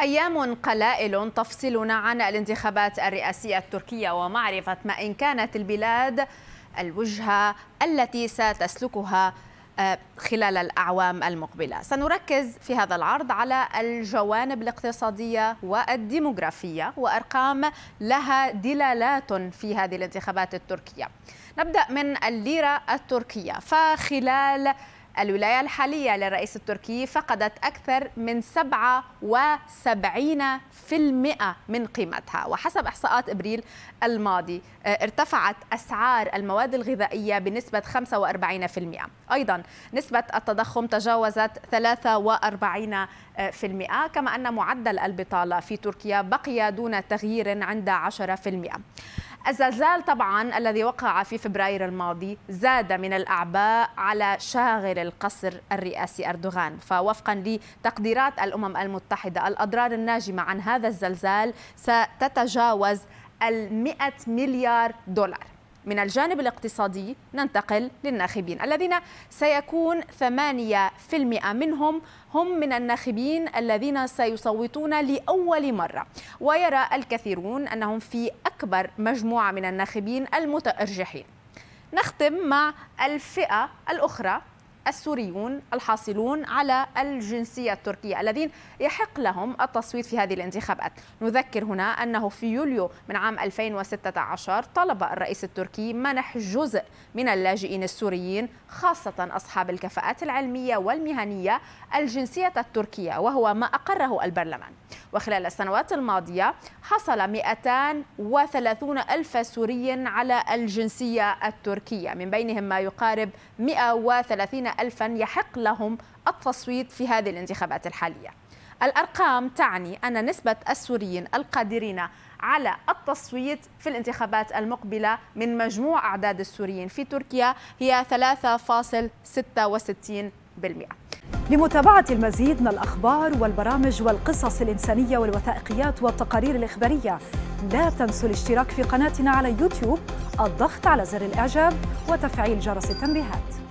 أيام قلائل تفصلنا عن الانتخابات الرئاسية التركية ومعرفة ما إن كانت البلاد الوجهة التي ستسلكها آه، خلال الأعوام المقبلة سنركز في هذا العرض على الجوانب الاقتصادية والديمغرافية وأرقام لها دلالات في هذه الانتخابات التركية نبدأ من الليرة التركية فخلال الولاية الحالية للرئيس التركي فقدت أكثر من 77% من قيمتها وحسب إحصاءات إبريل الماضي آه، ارتفعت أسعار المواد الغذائية بنسبة 45% أيضا نسبة التضخم تجاوزت 43% كما أن معدل البطالة في تركيا بقي دون تغيير عند 10% الزلزال طبعا الذي وقع في فبراير الماضي زاد من الأعباء على شاغل القصر الرئاسي أردوغان فوفقا لتقديرات الأمم المتحدة الأضرار الناجمة عن هذا الزلزال ستتجاوز المئة مليار دولار من الجانب الاقتصادي ننتقل للناخبين الذين سيكون 8% منهم هم من الناخبين الذين سيصوتون لأول مرة ويرى الكثيرون أنهم في أكبر مجموعة من الناخبين المتأرجحين نختم مع الفئة الأخرى السوريون الحاصلون على الجنسية التركية الذين يحق لهم التصويت في هذه الانتخابات نذكر هنا أنه في يوليو من عام 2016 طلب الرئيس التركي منح جزء من اللاجئين السوريين خاصة أصحاب الكفاءات العلمية والمهنية الجنسية التركية وهو ما أقره البرلمان وخلال السنوات الماضية حصل 230 ألف سوري على الجنسية التركية من بينهم ما يقارب 130 ألفا يحق لهم التصويت في هذه الانتخابات الحالية الأرقام تعني أن نسبة السوريين القادرين على التصويت في الانتخابات المقبلة من مجموع أعداد السوريين في تركيا هي 3.66% لمتابعة المزيد من الأخبار والبرامج والقصص الإنسانية والوثائقيات والتقارير الإخبارية لا تنسوا الاشتراك في قناتنا على يوتيوب الضغط على زر الإعجاب وتفعيل جرس التنبيهات